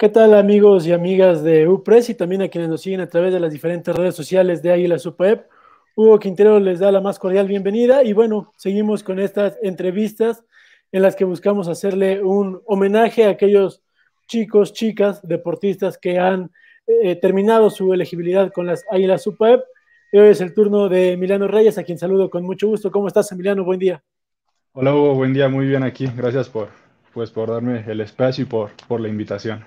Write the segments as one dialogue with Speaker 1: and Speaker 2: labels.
Speaker 1: ¿Qué tal amigos y amigas de UPRES y también a quienes nos siguen a través de las diferentes redes sociales de águila UPEP? Hugo Quintero les da la más cordial bienvenida y bueno, seguimos con estas entrevistas en las que buscamos hacerle un homenaje a aquellos chicos, chicas, deportistas que han eh, terminado su elegibilidad con las Águilas UPEP. Hoy es el turno de Emiliano Reyes, a quien saludo con mucho gusto. ¿Cómo estás, Emiliano? Buen día.
Speaker 2: Hola, Hugo. Buen día. Muy bien aquí. Gracias por, pues, por darme el espacio y por, por la invitación.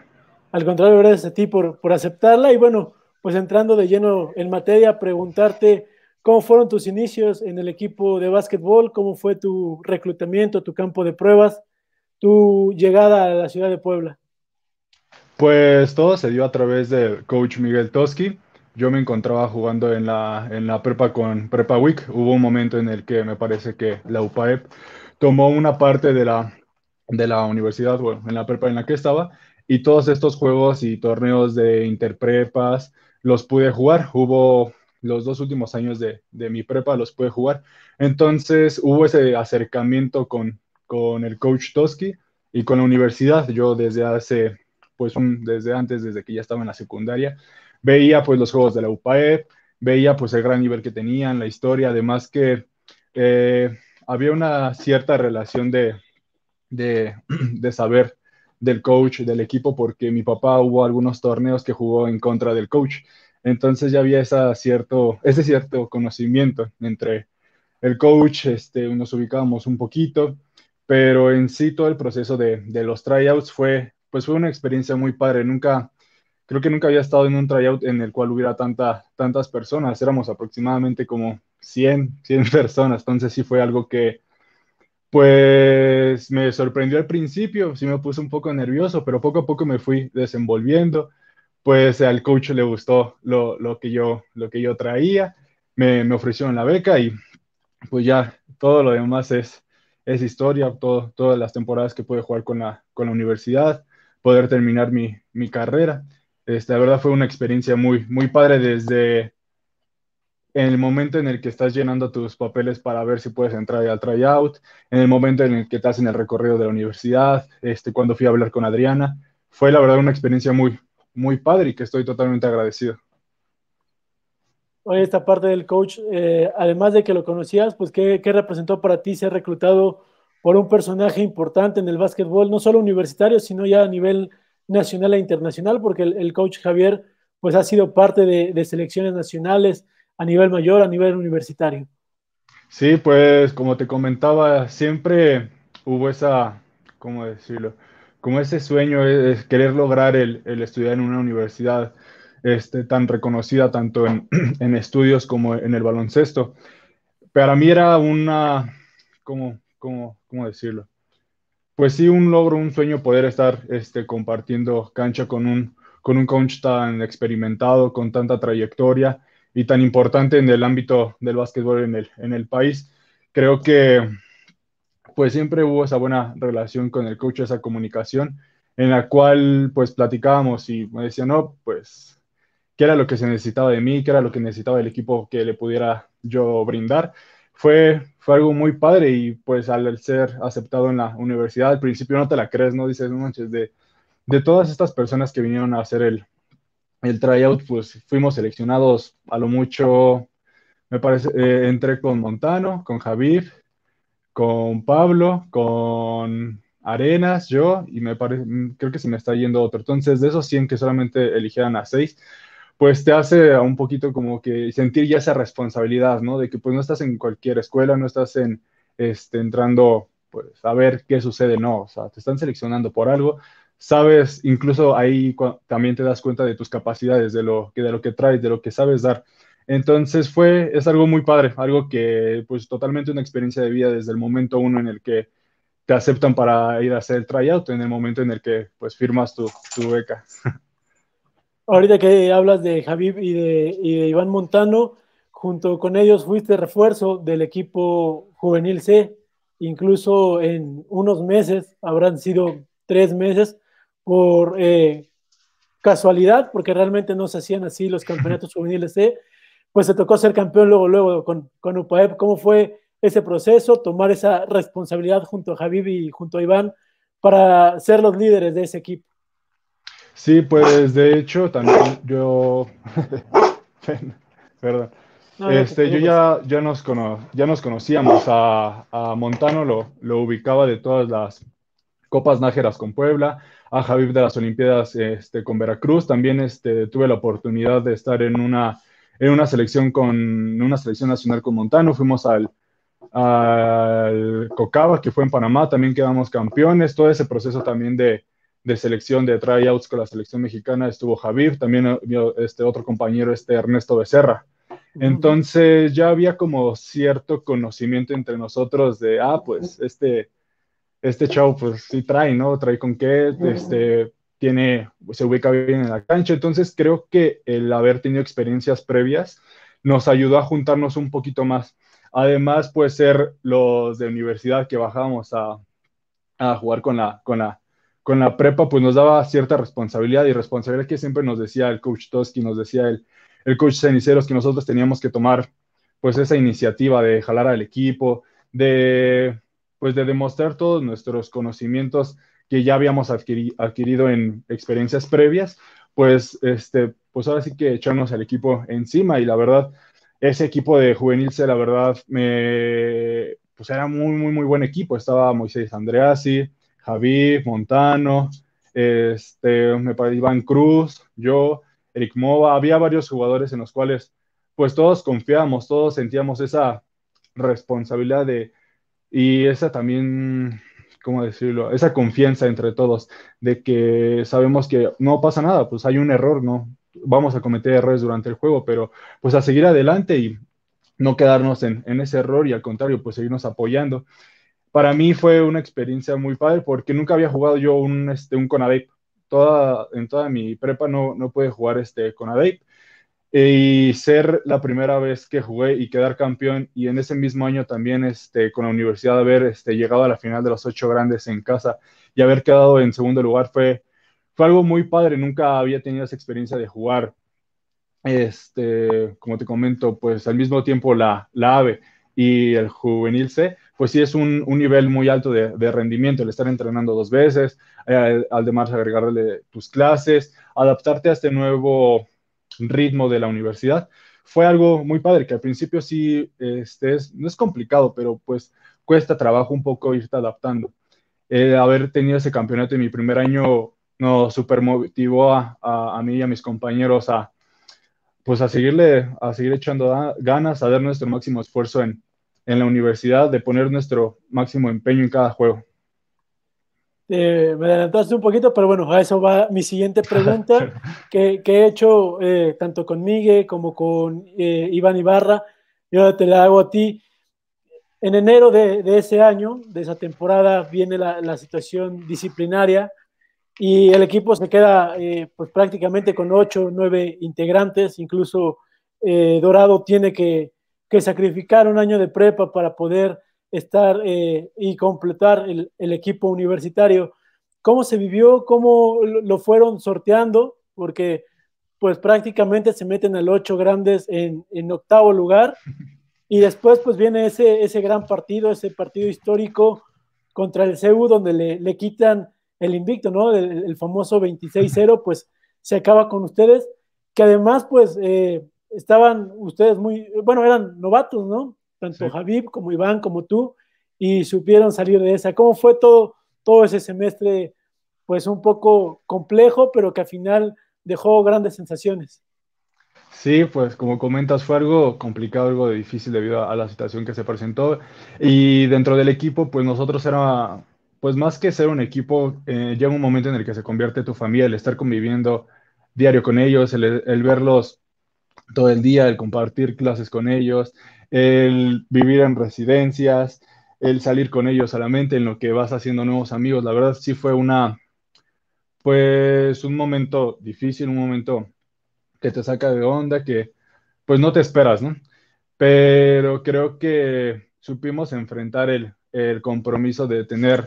Speaker 1: Al contrario, gracias a ti por, por aceptarla. Y bueno, pues entrando de lleno en materia, preguntarte cómo fueron tus inicios en el equipo de básquetbol, cómo fue tu reclutamiento, tu campo de pruebas, tu llegada a la ciudad de Puebla.
Speaker 2: Pues todo se dio a través del coach Miguel Toski. Yo me encontraba jugando en la, en la prepa con Prepa Week. Hubo un momento en el que me parece que la UPAEP tomó una parte de la, de la universidad, bueno, en la prepa en la que estaba, y todos estos juegos y torneos de interprepas los pude jugar. Hubo los dos últimos años de, mi prepa, los pude jugar. Entonces hubo ese acercamiento con, con el coach Toski y con la universidad. Yo desde hace, pues desde antes, desde que ya estaba en la secundaria, veía pues los juegos de la UPAE, veía pues el gran nivel que tenían, la historia, además que eh, había una cierta relación de, de, de saber del coach del equipo porque mi papá hubo algunos torneos que jugó en contra del coach. Entonces ya había esa cierto, ese cierto conocimiento entre el coach, este, nos ubicábamos un poquito, pero en sí todo el proceso de, de, los tryouts fue, pues fue una experiencia muy padre. Nunca, creo que nunca había estado en un tryout en el cual hubiera tanta, tantas personas. Éramos aproximadamente como 100, 100 personas. Entonces sí fue algo que, pues me sorprendió al principio, sí me puse un poco nervioso, pero poco a poco me fui desenvolviendo. Pues al coach le gustó lo, que, yo, lo que yo traía, me, me ofrecieron la beca y pues ya todo lo demás es, es historia, todas las temporadas que pude jugar con la, universidad, poder terminar mi, carrera. Esta la verdad fue una experiencia muy, muy padre desde en el momento en el que estás llenando tus papeles para ver si puedes entrar al tryout, en el momento en el que estás en el recorrido de la universidad, este, cuando fui a hablar con Adriana. Fue la verdad una experiencia muy, muy padre y que estoy totalmente agradecido.
Speaker 1: Oye, esta parte del coach, eh, además de que lo conocías, pues ¿qué, ¿qué, representó para ti ser reclutado por un personaje importante en el básquetbol, no solo universitario, sino ya a nivel nacional e internacional? Porque el, coach Javier, pues ha sido parte de, de selecciones nacionales, a nivel mayor, a nivel universitario.
Speaker 2: Sí, pues como te comentaba, siempre hubo esa, ¿cómo decirlo? Como ese sueño, es querer lograr el, el estudiar en una universidad este, tan reconocida tanto en, estudios como en el baloncesto. Para mí era una, como, como, ¿cómo decirlo? Pues sí, un logro, un sueño poder estar este, compartiendo cancha con un, con un coach tan experimentado, con tanta trayectoria y tan importante en el ámbito del básquetbol en el, en el país. Creo que pues siempre hubo esa buena relación con el coach, esa comunicación en la cual pues platicábamos y me decía, no, pues, qué era lo que se necesitaba de mí, qué era lo que necesitaba el equipo que le pudiera yo brindar. Fue, fue algo muy padre y pues al ser aceptado en la universidad, al principio no te la crees, ¿no? Dices, no manches, de, de todas estas personas que vinieron a hacer el, el tryout, pues fuimos seleccionados a lo mucho, me parece, eh, entré con Montano, con javier con Pablo, con Arenas, yo, y me parece, creo que se me está yendo otro. Entonces, de esos 100 que solamente eligieran a 6, pues te hace un poquito como que sentir ya esa responsabilidad, ¿no? De que pues no estás en cualquier escuela, no estás en, este, entrando, pues, a ver qué sucede, no, o sea, te están seleccionando por algo, sabes, incluso ahí también te das cuenta de tus capacidades, de lo, que, de lo que traes, de lo que sabes dar. Entonces fue, es algo muy padre, algo que pues totalmente una experiencia de vida desde el momento uno en el que te aceptan para ir a hacer el tryout, en el momento en el que pues firmas tu, tu beca.
Speaker 1: Ahorita que hablas de Javib y de, y de Iván Montano, junto con ellos fuiste refuerzo del equipo juvenil C, incluso en unos meses, habrán sido tres meses, por eh, casualidad, porque realmente no se hacían así los campeonatos juveniles pues se tocó ser campeón luego, luego con, con UPAEP. ¿Cómo fue ese proceso, tomar esa responsabilidad junto a Javib y junto a Iván para ser los líderes de ese equipo?
Speaker 2: Sí, pues de hecho también yo, perdón, este, yo ya, ya, nos ya nos conocíamos, a, a Montano lo, lo, ubicaba de todas las Copas Nájeras con Puebla, a Javier de las Olimpiadas este, con Veracruz. También este, tuve la oportunidad de estar en una, en una selección con una selección nacional con Montano. Fuimos al, al Cocaba, que fue en Panamá, también quedamos campeones. Todo ese proceso también de, selección, de tryouts con la selección mexicana, estuvo Javier. también eh, este otro compañero, este Ernesto Becerra. Entonces ya había como cierto conocimiento entre nosotros de, ah, pues este, este chavo pues sí trae, ¿no? Trae con qué, este, tiene, se ubica bien en la cancha. Entonces creo que el haber tenido experiencias previas nos ayudó a juntarnos un poquito más. Además, pues ser los de universidad que bajábamos a, jugar con la, con, la, con la prepa, pues nos daba cierta responsabilidad y responsabilidad que siempre nos decía el coach Toski, nos decía el, el coach Ceniceros, que nosotros teníamos que tomar pues esa iniciativa de jalar al equipo, de pues de demostrar todos nuestros conocimientos que ya habíamos adquirido en experiencias previas, pues, este, pues ahora sí que echarnos al equipo encima y la verdad, ese equipo de juvenil se la verdad, me, pues era muy, muy, muy buen equipo. Estaba Moisés Andreasi, Javi, Montano, este, me Iván Cruz, yo, Eric Mova, había varios jugadores en los cuales pues todos confiamos, todos sentíamos esa responsabilidad de y esa también, ¿cómo decirlo? Esa confianza entre todos de que sabemos que no pasa nada, pues hay un error, ¿no? Vamos a cometer errores durante el juego, pero pues a seguir adelante y no quedarnos en, ese error y al contrario, pues seguirnos apoyando. Para mí fue una experiencia muy padre porque nunca había jugado yo un, este, un Toda, en toda mi prepa no, no pude jugar este Conadeip y ser la primera vez que jugué y quedar campeón y en ese mismo año también este, con la universidad haber este, llegado a la final de los ocho grandes en casa y haber quedado en segundo lugar fue, fue algo muy padre, nunca había tenido esa experiencia de jugar, este, como te comento, pues al mismo tiempo la, la AVE y el juvenil C, pues sí es un, nivel muy alto de, rendimiento, el estar entrenando dos veces, eh, al además agregarle tus clases, adaptarte a este nuevo ritmo de la universidad. Fue algo muy padre, que al principio sí, este, es, no es complicado, pero pues cuesta trabajo un poco irte adaptando. Eh, haber tenido ese campeonato en mi primer año nos super motivó a, a, mí y a mis compañeros a, pues a seguirle, a seguir echando ganas, a dar nuestro máximo esfuerzo en, en la universidad, de poner nuestro máximo empeño en cada juego me
Speaker 1: adelantaste un poquito, pero bueno, a eso va mi siguiente pregunta, que, he hecho eh, tanto con Miguel como con eh, Iván Ibarra, yo te la hago a ti. En enero de, ese año, de esa temporada, viene la, situación disciplinaria y el equipo se queda eh, pues prácticamente con ocho, nueve integrantes, incluso Dorado tiene que sacrificar un año de prepa para poder estar eh, y completar el, equipo universitario. ¿Cómo se vivió? ¿Cómo lo fueron sorteando? Porque pues prácticamente se meten al ocho grandes en, octavo lugar y después pues viene ese, ese gran partido, ese partido histórico contra el CEU donde le, quitan el invicto, ¿no? El, famoso 26-0 pues se acaba con ustedes, que además pues eh, estaban ustedes muy, bueno, eran novatos, ¿no? tanto sí. como Iván como tú, y supieron salir de esa. ¿Cómo fue todo, todo ese semestre, pues un poco complejo, pero que al final dejó grandes sensaciones?
Speaker 2: Sí, pues como comentas, fue algo complicado, algo difícil debido a, la situación que se presentó. Y dentro del equipo, pues nosotros era, pues más que ser un equipo, eh, llega un momento en el que se convierte tu familia, el estar conviviendo diario con ellos, el verlos todo el día, el compartir clases con ellos, el vivir en residencias, el salir con ellos a la mente en lo que vas haciendo nuevos amigos. La verdad sí fue una, pues un momento difícil, un momento que te saca de onda, que pues no te esperas, ¿no? Pero creo que supimos enfrentar el, compromiso de tener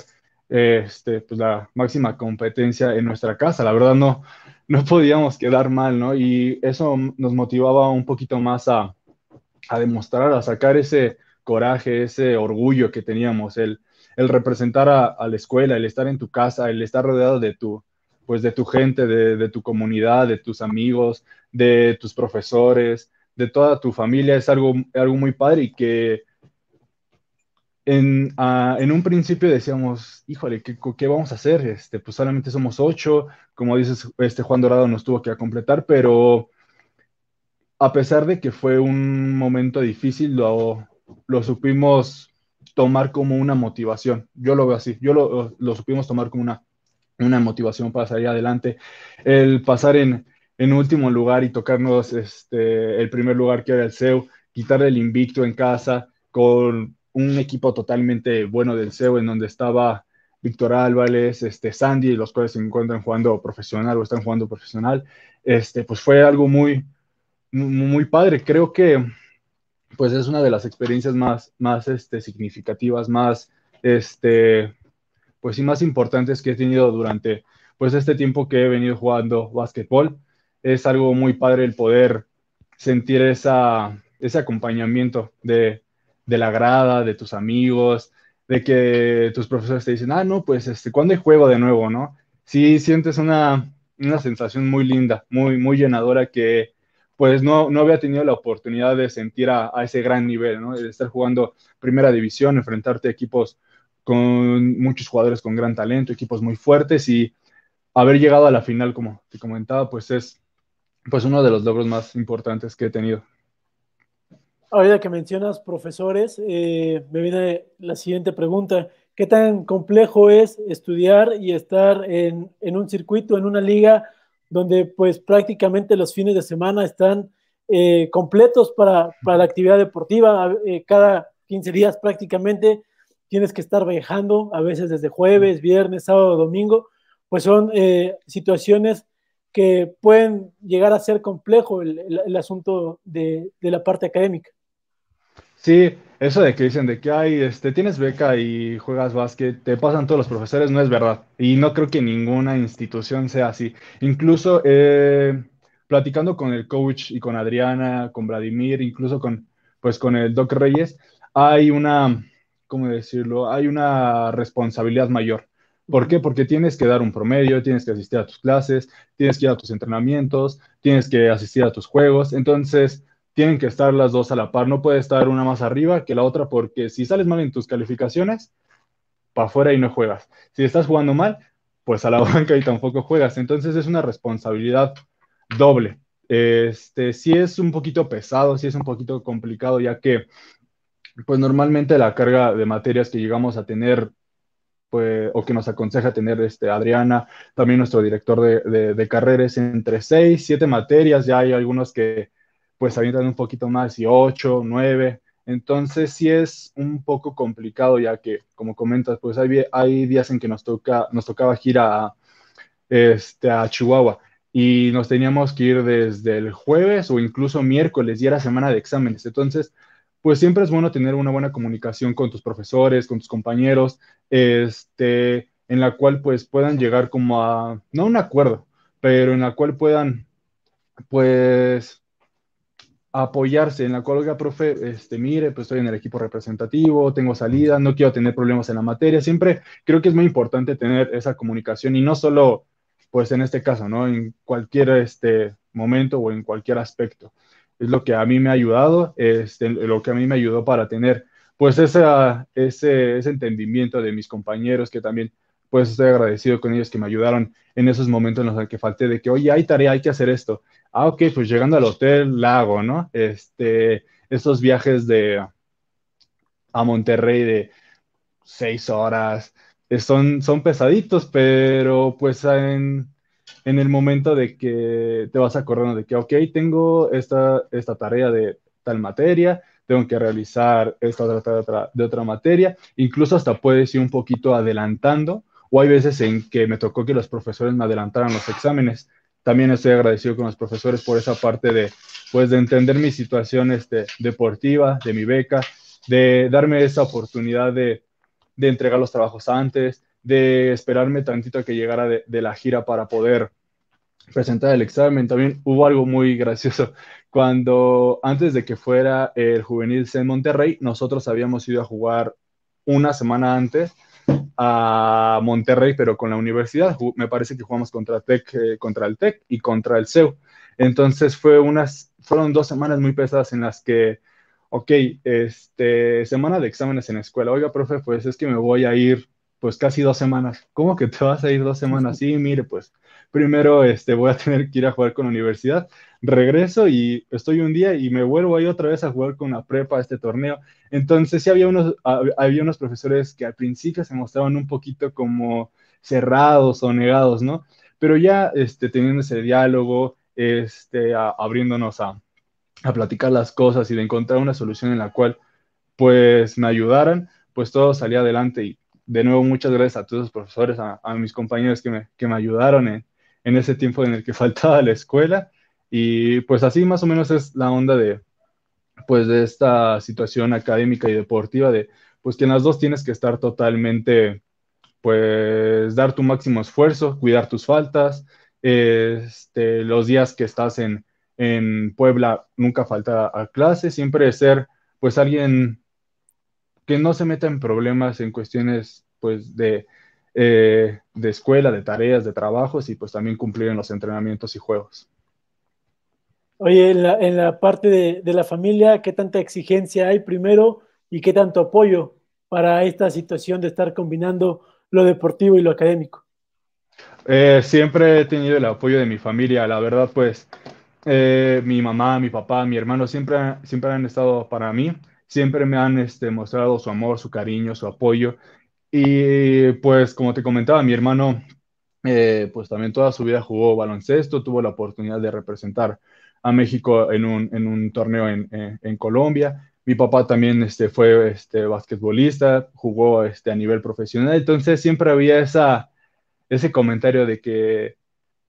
Speaker 2: este, pues, la máxima competencia en nuestra casa. La verdad no, no podíamos quedar mal, ¿no? Y eso nos motivaba un poquito más a, a demostrar, a sacar ese coraje, ese orgullo que teníamos, el, el representar a, la escuela, el estar en tu casa, el estar rodeado de tu, pues de tu gente, de, tu comunidad, de tus amigos, de tus profesores, de toda tu familia, es algo, algo muy padre y que en, en, un principio decíamos, híjole, ¿qué, ¿qué, vamos a hacer? Este, pues solamente somos ocho, como dices, este Juan Dorado nos tuvo que completar, pero a pesar de que fue un momento difícil, lo, lo supimos tomar como una motivación. Yo lo veo así, yo lo, supimos tomar como una, una, motivación para salir adelante. El pasar en, último lugar y tocarnos este, el primer lugar que era el CEU, quitar el invicto en casa con un equipo totalmente bueno del CEU en donde estaba Víctor Álvarez, este, Sandy, los cuales se encuentran jugando profesional o están jugando profesional, este, pues fue algo muy, muy padre. Creo que pues es una de las experiencias más, más este, significativas, más, este, pues sí, más importantes que he tenido durante pues este tiempo que he venido jugando básquetbol. Es algo muy padre el poder sentir esa, ese acompañamiento de, de la grada, de tus amigos, de que tus profesores te dicen, ah, no, pues, este, ¿cuándo hay juego de nuevo, no? Sí, sientes una, una sensación muy linda, muy, muy llenadora que, pues no, había tenido la oportunidad de sentir a, ese gran nivel, De estar jugando primera división, enfrentarte a equipos con muchos jugadores con gran talento, equipos muy fuertes y haber llegado a la final, como te comentaba, pues es pues uno de los logros más importantes que he tenido.
Speaker 1: Ahora que mencionas profesores, eh, me viene la siguiente pregunta. ¿Qué tan complejo es estudiar y estar en, en un circuito, en una liga donde pues prácticamente los fines de semana están eh, completos para, la actividad deportiva, eh, cada 15 días prácticamente tienes que estar viajando, a veces desde jueves, viernes, sábado, domingo, pues son eh, situaciones que pueden llegar a ser complejo el, asunto de, de, la parte académica.
Speaker 2: Sí, eso de que dicen de que hay, este, tienes beca y juegas básquet, te pasan todos los profesores, no es verdad. Y no creo que ninguna institución sea así. Incluso eh, platicando con el coach y con Adriana, con Vladimir, incluso con, pues, con el Doc Reyes, hay una, ¿cómo decirlo? Hay una responsabilidad mayor. ¿Por qué? Porque tienes que dar un promedio, tienes que asistir a tus clases, tienes que ir a tus entrenamientos, tienes que asistir a tus juegos. Entonces, tienen que estar las dos a la par, no puede estar una más arriba que la otra porque si sales mal en tus calificaciones, para afuera y no juegas. Si estás jugando mal, pues a la banca y tampoco juegas. Entonces es una responsabilidad doble. Este, si es un poquito pesado, si es un poquito complicado, ya que pues normalmente la carga de materias que llegamos a tener pues, o que nos aconseja tener este, Adriana, también nuestro director de, de carreras, entre seis, siete materias, ya hay algunos que pues avientan un poquito más y 8, 9. Entonces sí es un poco complicado ya que, como comentas, pues hay, días en que nos, toca, nos tocaba ir a, este, a Chihuahua y nos teníamos que ir desde el jueves o incluso miércoles y era semana de exámenes. Entonces, pues siempre es bueno tener una buena comunicación con tus profesores, con tus compañeros, este, en la cual pues puedan llegar como a, no un acuerdo, pero en la cual puedan pues apoyarse, en la colega profe, este, mire, pues estoy en el equipo representativo, tengo salida, no quiero tener problemas en la materia. Siempre creo que es muy importante tener esa comunicación y no solo, pues en este caso, ¿no? En cualquier este, momento o en cualquier aspecto. Es lo que a mí me ha ayudado, este, lo que a mí me ayudó para tener, pues, esa, ese, ese entendimiento de mis compañeros que también pues estoy agradecido con ellos que me ayudaron en esos momentos en los que falté de que, oye, hay tarea, hay que hacer esto. Ah, ok, pues llegando al hotel la hago, ¿no? Este, estos viajes de a Monterrey de seis horas, eh, son, son pesaditos, pero pues en, el momento de que te vas acordando de que, ok, tengo esta, tarea de tal materia, tengo que realizar esta otra, de otra materia, incluso hasta puedes ir un poquito adelantando o hay veces en que me tocó que los profesores me adelantaran los exámenes. También estoy agradecido con los profesores por esa parte de, pues, de entender mi situación este, deportiva, de mi beca, de darme esa oportunidad de, entregar los trabajos antes, de esperarme tantito a que llegara de, la gira para poder presentar el examen. También hubo algo muy gracioso. Cuando antes de que fuera el juvenil en Monterrey, nosotros habíamos ido a jugar una semana antes a Monterrey, pero con la universidad. Me parece que jugamos contra, eh, contra el TEC y contra el CEU. Entonces fue unas, fueron dos semanas muy pesadas en las que, ok, este, semana de exámenes en escuela. Oiga, profe, pues es que me voy a ir pues casi dos semanas. ¿Cómo que te vas a ir dos semanas? Sí, mire, pues primero este, voy a tener que ir a jugar con la universidad regreso y estoy un día y me vuelvo ahí otra vez a jugar con la prepa este torneo. Entonces sí había unos, había unos profesores que al principio se mostraban un poquito como cerrados o negados, ¿no? Pero ya este, teniendo ese diálogo, este, abriéndonos a, platicar las cosas y de encontrar una solución en la cual pues me ayudaran, pues todo salía adelante y de nuevo muchas gracias a todos los profesores, a, mis compañeros que me, que me ayudaron en, en, ese tiempo en el que faltaba la escuela y pues así más o menos es la onda de, pues de esta situación académica y deportiva de, pues que en las dos tienes que estar totalmente, pues dar tu máximo esfuerzo, cuidar tus faltas, este, los días que estás en, en Puebla nunca falta a clase, siempre ser pues alguien que no se meta en problemas en cuestiones pues de, eh, de escuela, de tareas, de trabajos y pues también cumplir en los entrenamientos y juegos.
Speaker 1: Oye, en la, parte de, la familia, ¿qué tanta exigencia hay primero y qué tanto apoyo para esta situación de estar combinando lo deportivo y lo académico?
Speaker 2: Eh, siempre he tenido el apoyo de mi familia, la verdad, pues eh, mi mamá, mi papá, mi hermano siempre, siempre han estado para mí, siempre me han este, mostrado su amor, su cariño, su apoyo. Y pues como te comentaba, mi hermano, eh, pues también toda su vida jugó baloncesto, tuvo la oportunidad de representar a México en un, torneo eh, en, Colombia. Mi papá también este, fue este, basquetbolista, jugó este, a nivel profesional, entonces siempre había esa, ese comentario de que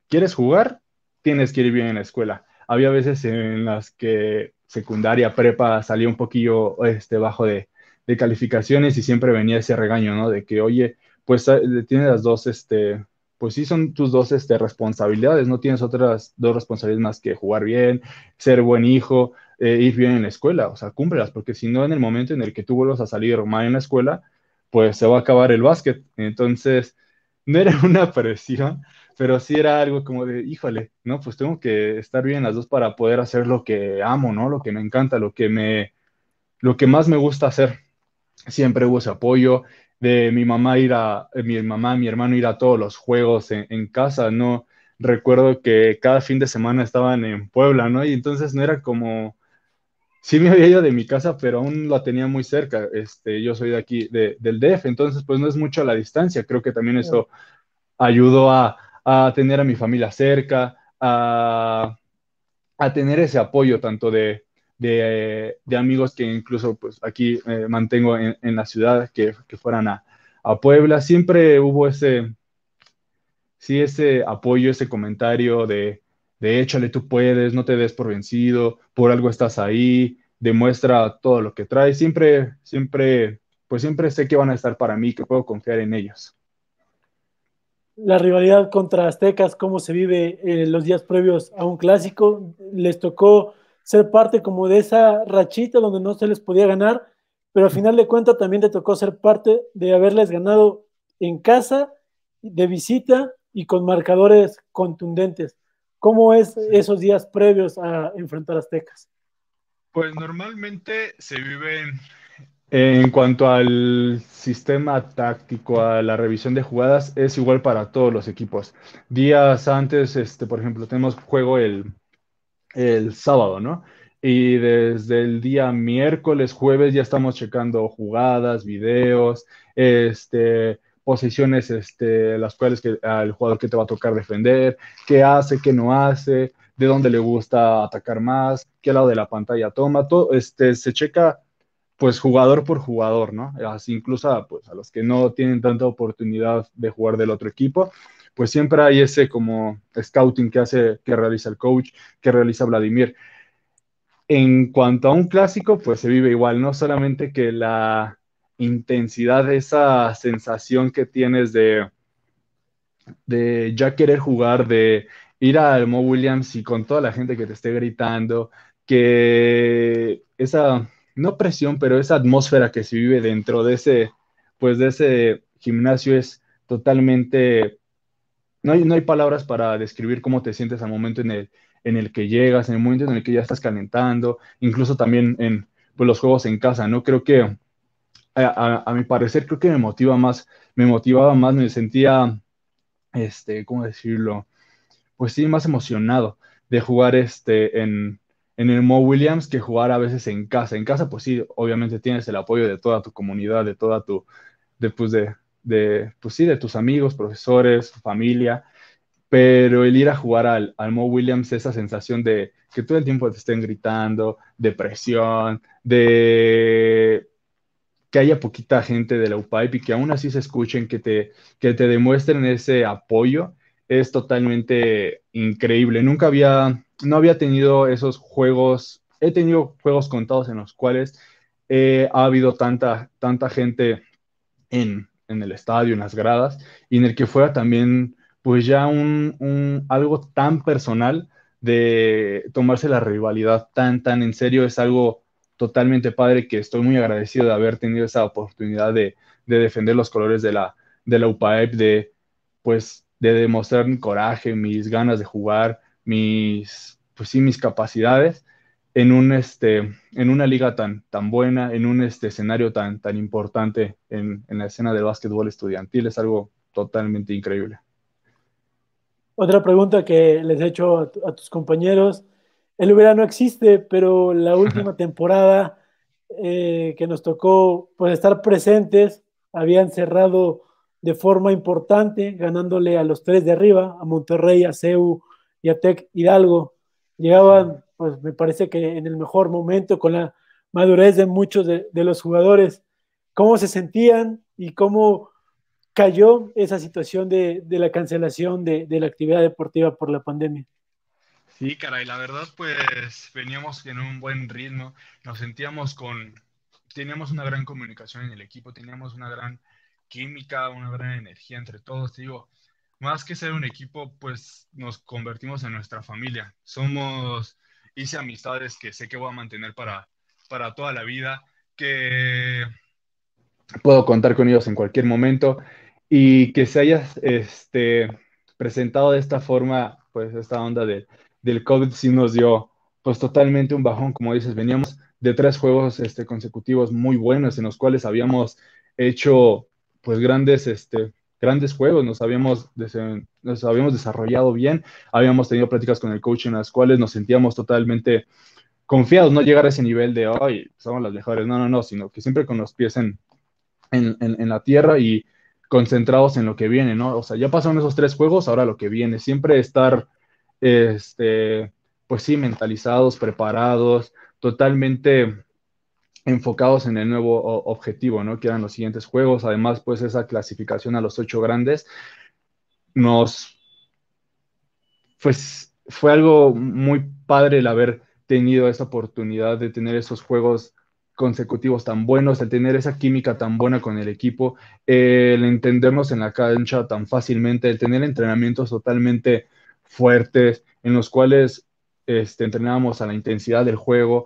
Speaker 2: quieres jugar, tienes que ir bien en la escuela. Había veces en las que secundaria, prepa, salía un poquillo este, bajo de, de calificaciones y siempre venía ese regaño, ¿no? De que, oye, pues eh, tiene las dos, este, pues sí son tus dos este, responsabilidades, no tienes otras dos responsabilidades más que jugar bien, ser buen hijo, eh, ir bien en la escuela, o sea, cúmplelas, porque si no, en el momento en el que tú vuelvas a salir mal en la escuela, pues se va a acabar el básquet. Entonces, no era una presión, pero sí era algo como de, híjole, no, pues tengo que estar bien las dos para poder hacer lo que amo, ¿no? Lo que me encanta, lo que me, lo que más me gusta hacer. Siempre hubo ese apoyo, de mi mamá ir a, eh, mi mamá, mi hermano ir a todos los juegos en, casa, ¿no? Recuerdo que cada fin de semana estaban en Puebla, ¿no? Y entonces no era como, sí me había ido de mi casa, pero aún la tenía muy cerca. Este, yo soy de aquí, del DF, e entonces pues no es mucho la distancia. Creo que también eso ayudó a, a tener a mi familia cerca, a, a tener ese apoyo tanto de, de, de amigos que incluso pues, aquí eh, mantengo en, en, la ciudad, que, que fueran a, a, Puebla. Siempre hubo ese, sí, ese apoyo, ese comentario de, de échale, tú puedes, no te des por vencido, por algo estás ahí, demuestra todo lo que traes. Siempre, siempre, pues siempre sé que van a estar para mí, que puedo confiar en ellos.
Speaker 1: La rivalidad contra Aztecas, cómo se vive eh, los días previos a un clásico, les tocó ser parte como de esa rachita donde no se les podía ganar, pero al final de cuentas también te tocó ser parte de haberles ganado en casa, de visita y con marcadores contundentes. ¿Cómo es esos días previos a
Speaker 2: enfrentar a Aztecas? Pues normalmente se vive en cuanto al sistema táctico, a la revisión de jugadas, es igual para todos los equipos. Días antes, este, por ejemplo, tenemos juego el el sábado, ¿no? Y desde el día miércoles, jueves, ya estamos checando jugadas, videos, este, posiciones, este, las cuales que, al jugador que te va a tocar defender, qué hace, qué no hace, de dónde le gusta atacar más, qué lado de la pantalla toma, todo, este, se checa pues jugador por jugador, ¿no? Así incluso pues, a los que no tienen tanta oportunidad de jugar del otro equipo, pues siempre hay ese como scouting que hace, que realiza el coach, que realiza Vladimir. En cuanto a un clásico, pues se vive igual, no solamente que la intensidad, de esa sensación que tienes de, de ya querer jugar, de ir al Mo Williams y con toda la gente que te esté gritando, que esa, no presión, pero esa atmósfera que se vive dentro de ese, pues de ese gimnasio es totalmente no hay, palabras para describir cómo te sientes al momento en el, en el que llegas, en el momento en el que ya estás calentando, incluso también en pues, los juegos en casa, ¿no? Creo que, a, mi parecer, creo que me motiva más, me motivaba más, me sentía, este, ¿cómo decirlo? Pues sí, más emocionado de jugar este, en, el Mo Williams que jugar a veces en casa. En casa, pues sí, obviamente tienes el apoyo de toda tu comunidad, de toda tu, de, pues, de, pues sí, de tus amigos, profesores, familia, pero el ir a jugar al, al Mo Williams, esa sensación de que todo el tiempo te estén gritando, de presión, de que haya poquita gente de la UPIPE y que aún así se escuchen, que te, que te demuestren ese apoyo, es totalmente increíble. Nunca había, no había tenido esos juegos, he tenido juegos contados en los cuales eh, ha habido tanta, tanta gente en, en el estadio, en las gradas, y en el que fuera también, pues ya un, algo tan personal de tomarse la rivalidad tan, tan en serio, es algo totalmente padre que estoy muy agradecido de haber tenido esa oportunidad de, defender los colores de la, de la UPAEP, de, pues, de demostrar mi coraje, mis ganas de jugar, mis, pues sí, mis capacidades en, un, este, en una liga tan, tan buena, en un este, escenario tan, tan importante en, la escena del básquetbol estudiantil. Es algo totalmente increíble.
Speaker 1: Otra pregunta que les he hecho a, tus compañeros. El verano no existe, pero la última temporada eh, que nos tocó pues, estar presentes, habían cerrado de forma importante, ganándole a los tres de arriba, a Monterrey, a CEU y a Tec Hidalgo. Llegaban pues me parece que en el mejor momento, con la madurez de muchos de, los jugadores, cómo se sentían y cómo cayó esa situación de, la cancelación de, de, la actividad deportiva por la pandemia.
Speaker 2: Sí, caray, la verdad pues veníamos en un buen ritmo, nos sentíamos con, teníamos una gran comunicación en el equipo, teníamos una gran química, una gran energía entre todos, Te digo, más que ser un equipo pues nos convertimos en nuestra familia, somos hice amistades que sé que voy a mantener para, para toda la vida, que puedo contar con ellos en cualquier momento y que se haya este, presentado de esta forma, pues esta onda del COVID sí nos dio pues totalmente un bajón, como dices, veníamos de tres juegos este, consecutivos muy buenos en los cuales habíamos hecho pues grandes este, grandes juegos, nos habíamos, nos habíamos desarrollado bien, habíamos tenido prácticas con el coach en las cuales nos sentíamos totalmente confiados, no llegar a ese nivel de, hoy somos las mejores, no, no, no, sino que siempre con los pies en, en, la tierra y concentrados en lo que viene, ¿no? O sea, ya pasaron esos tres juegos, ahora lo que viene, siempre estar, este, pues sí, mentalizados, preparados, totalmente enfocados en el nuevo objetivo, ¿no? Que eran los siguientes juegos. Además, pues esa clasificación a los ocho grandes nos, pues fue algo muy padre el haber tenido esa oportunidad de tener esos juegos consecutivos tan buenos, el tener esa química tan buena con el equipo, el entendernos en la cancha tan fácilmente, el tener entrenamientos totalmente fuertes en los cuales este, entrenábamos a la intensidad del juego,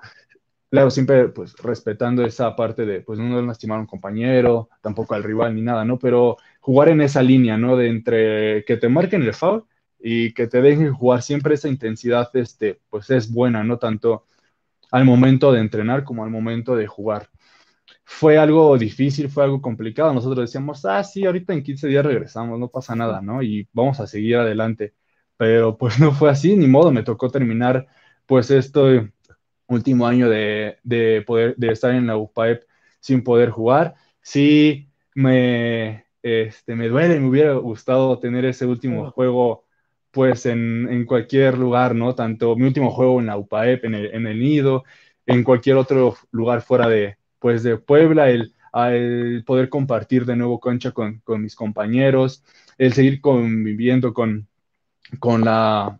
Speaker 2: Claro, siempre pues respetando esa parte de pues no lastimar a un compañero, tampoco al rival ni nada, ¿no? Pero jugar en esa línea, ¿no? De entre que te marquen el foul y que te dejen jugar siempre esa intensidad, este, pues es buena, ¿no? Tanto al momento de entrenar como al momento de jugar. Fue algo difícil, fue algo complicado. Nosotros decíamos, ah, sí, ahorita en 15 días regresamos, no pasa nada, ¿no? Y vamos a seguir adelante. Pero pues no fue así, ni modo, me tocó terminar pues esto último año de, poder, de estar en la UPAEP sin poder jugar. Sí, me, este, me duele, me hubiera gustado tener ese último juego pues en, cualquier lugar, ¿no? Tanto mi último juego en la UPAEP, en el, Nido, en cualquier otro lugar fuera de, pues de Puebla, el, el poder compartir de nuevo concha con, mis compañeros, el seguir conviviendo con, con la,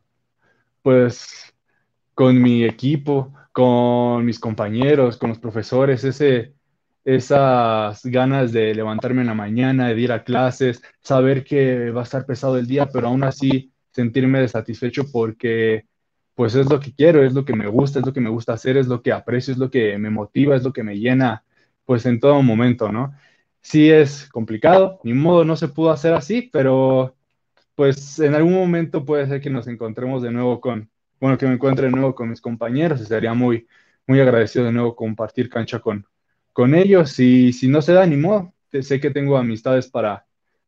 Speaker 2: pues, con mi equipo, con mis compañeros, con los profesores, ese, esas ganas de levantarme en la mañana, de ir a clases, saber que va a estar pesado el día, pero aún así sentirme satisfecho porque pues es lo que quiero, es lo que me gusta, es lo que me gusta hacer, es lo que aprecio, es lo que me motiva, es lo que me llena, pues en todo momento, ¿no? Sí es complicado, ni modo, no se pudo hacer así, pero pues en algún momento puede ser que nos encontremos de nuevo con, bueno, que me encuentre de nuevo con mis compañeros. Estaría muy, muy agradecido de nuevo compartir cancha con, con ellos. Y si no se da, ni modo. Sé que tengo amistades para,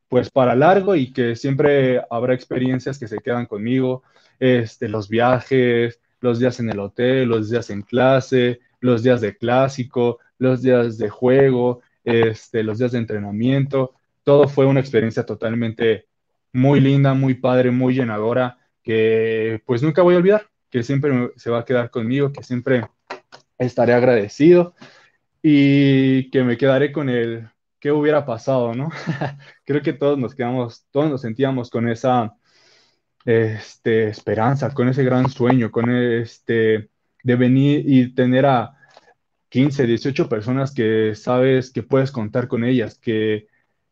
Speaker 2: pues, para largo y que siempre habrá experiencias que se quedan conmigo. Este, los viajes, los días en el hotel, los días en clase, los días de clásico, los días de juego, este, los días de entrenamiento. Todo fue una experiencia totalmente muy linda, muy padre, muy llenadora que pues nunca voy a olvidar, que siempre se va a quedar conmigo, que siempre estaré agradecido y que me quedaré con el qué hubiera pasado, ¿no? Creo que todos nos quedamos, todos nos sentíamos con esa este, esperanza, con ese gran sueño, con este, de venir y tener a 15, 18 personas que sabes que puedes contar con ellas, que,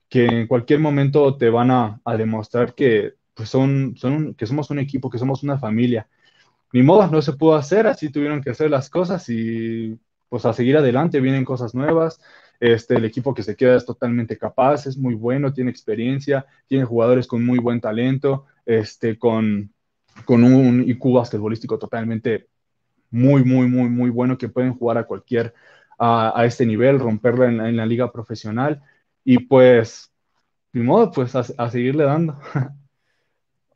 Speaker 2: que en cualquier momento te van a demostrar que pues son, son que somos un equipo, que somos una familia. Ni modo, no se pudo hacer, así tuvieron que hacer las cosas y pues a seguir adelante, vienen cosas nuevas. Este, el equipo que se queda es totalmente capaz, es muy bueno, tiene experiencia, tiene jugadores con muy buen talento, este, con, con un IQ basquetbolístico totalmente muy, muy, muy, muy bueno que pueden jugar a cualquier, a, a este nivel, romperla en la, liga profesional. Y pues, ni modo, pues a, a seguirle dando.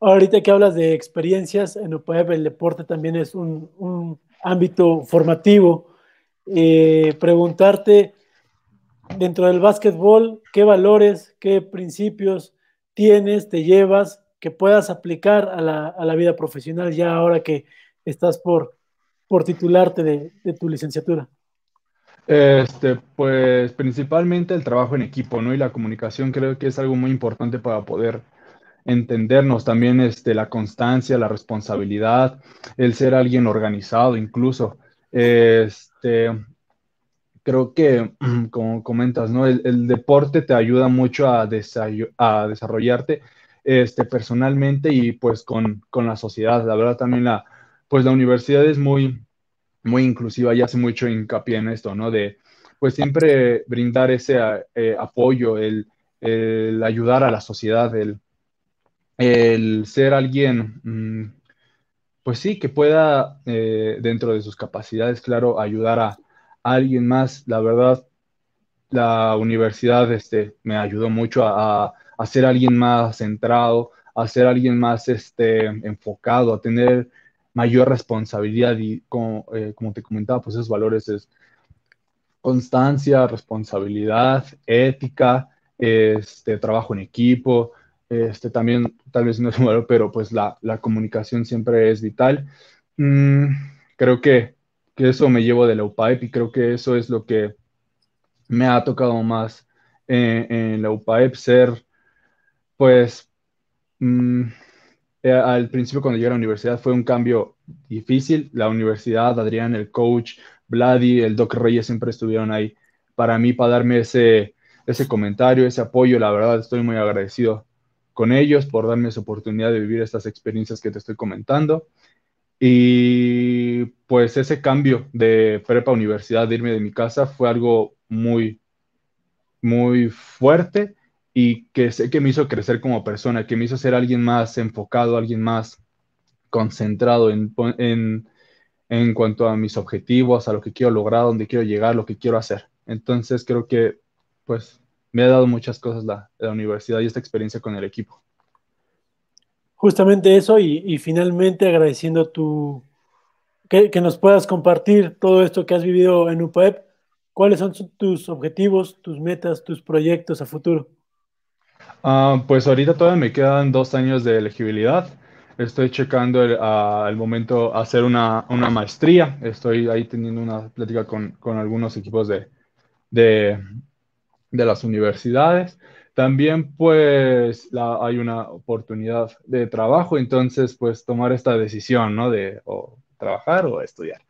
Speaker 1: Ahorita que hablas de experiencias, en el deporte también es un, ámbito formativo. Eh, preguntarte, dentro del básquetbol, qué valores, qué principios tienes, te llevas, que puedas aplicar a la, vida profesional ya ahora que estás por, por titularte de, de tu licenciatura.
Speaker 2: Este, pues principalmente el trabajo en equipo, ¿no? Y la comunicación creo que es algo muy importante para poder entendernos también este, la constancia, la responsabilidad, el ser alguien organizado incluso. Este, creo que, como comentas, ¿no? el, deporte te ayuda mucho a, a desarrollarte este, personalmente y pues con, la sociedad. La verdad también la, pues la universidad es muy, muy inclusiva y hace mucho hincapié en esto, ¿no? De pues siempre brindar ese eh, apoyo, el, el, ayudar a la sociedad, el, el ser alguien, mm, pues sí, que pueda, eh, dentro de sus capacidades, claro, ayudar a, alguien más. La verdad, la universidad este, me ayudó mucho a, a, ser alguien más centrado, a ser alguien más este, enfocado, a tener mayor responsabilidad y como, eh, como te comentaba, pues esos valores es constancia, responsabilidad, ética, este, trabajo en equipo, este, también, tal vez no es malo, pero pues la, comunicación siempre es vital. Mm, creo que, eso me llevo de la UPAEP y creo que eso es lo que me ha tocado más eh, en, la UPAEP, ser, pues, mm, eh, al principio cuando llegué a la universidad fue un cambio difícil. La universidad, Adrián, el coach, Vladi, el Doc Reyes siempre estuvieron ahí para mí, para darme ese comentario, ese apoyo. La verdad, estoy muy agradecido con ellos, por darme esa oportunidad de vivir estas experiencias que te estoy comentando. Y pues ese cambio de prepa a universidad, de irme de mi casa, fue algo muy, muy fuerte y que sé que me hizo crecer como persona, que me hizo ser alguien más enfocado, alguien más concentrado en, en, en cuanto a mis objetivos, a lo que quiero lograr, a dónde quiero llegar, lo que quiero hacer. Entonces creo que pues me ha dado muchas cosas la, universidad y esta experiencia con el equipo.
Speaker 1: Justamente eso y, finalmente agradeciendo tu, que, nos puedas compartir todo esto que has vivido en UPEP, ¿Cuáles son tus objetivos, tus metas, tus proyectos a futuro?
Speaker 2: Ah, pues ahorita todavía me quedan dos años de elegibilidad. Estoy checando el, momento el momento hacer una, maestría. Estoy ahí teniendo una plática con, algunos equipos de, de las universidades. También pues la, hay una oportunidad de trabajo, entonces pues tomar esta decisión, ¿no? De trabajar o estudiar.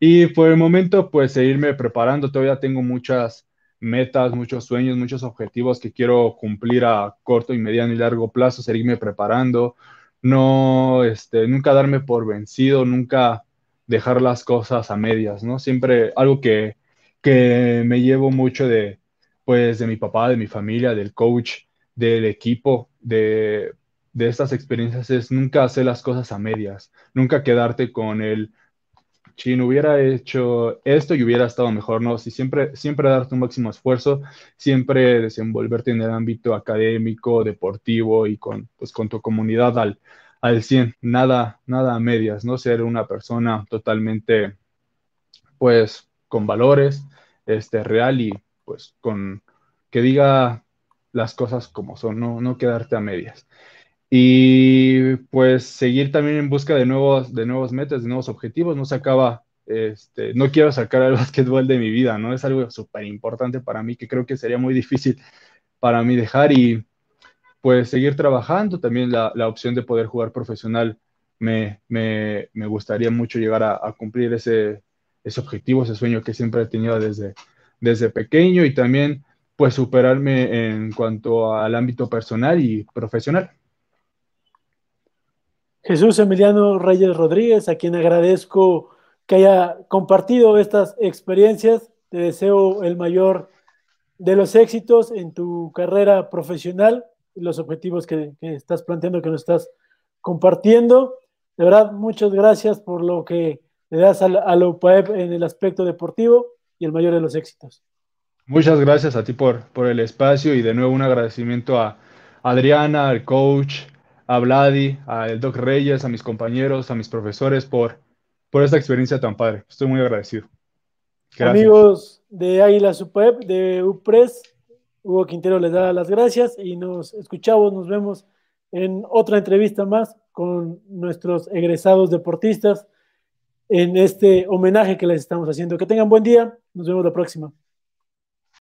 Speaker 2: Y por el momento pues seguirme preparando, todavía tengo muchas metas, muchos sueños, muchos objetivos que quiero cumplir a corto y mediano y largo plazo, seguirme preparando, no, este, nunca darme por vencido, nunca dejar las cosas a medias, ¿no? Siempre algo que, que me llevo mucho de, pues de mi papá, de mi familia, del coach, del equipo, de, de estas experiencias es nunca hacer las cosas a medias, nunca quedarte con el no hubiera hecho esto y hubiera estado mejor, no, si siempre, siempre dar un máximo esfuerzo, siempre desenvolverte en el ámbito académico, deportivo y con, pues, con tu comunidad al, al 100, nada, nada a medias, no ser una persona totalmente, pues, con valores, este, real y pues con que diga las cosas como son, no, quedarte a medias. Y pues seguir también en busca de nuevos, de nuevos metas, de nuevos objetivos, no se acaba, este, no quiero sacar al básquetbol de mi vida, ¿no? Es algo súper importante para mí que creo que sería muy difícil para mí dejar y pues seguir trabajando, también la, opción de poder jugar profesional me, gustaría mucho llegar a, cumplir ese, ese objetivo, ese sueño que siempre he tenido desde, desde pequeño y también pues superarme en cuanto al ámbito personal y profesional. Jesús Emiliano Reyes Rodríguez, a quien agradezco que haya
Speaker 1: compartido estas experiencias. Te deseo el mayor de los éxitos en tu carrera profesional y los objetivos que, estás planteando, que nos estás compartiendo. De verdad, muchas gracias por lo que le das a, a e la UPAEP en el aspecto deportivo y el mayor de los éxitos.
Speaker 2: Muchas gracias a ti por, por el espacio y de nuevo un agradecimiento a Adriana, al coach, a Vladi, al Doc Reyes, a mis compañeros, a mis profesores por, por esta experiencia tan padre. Estoy muy agradecido.
Speaker 1: Amigos de Águila Supep, de UPRES, Hugo Quintero les da las gracias y nos escuchamos, nos vemos en otra entrevista más con nuestros egresados deportistas en este homenaje que les estamos haciendo. Que tengan buen día, nos vemos la próxima.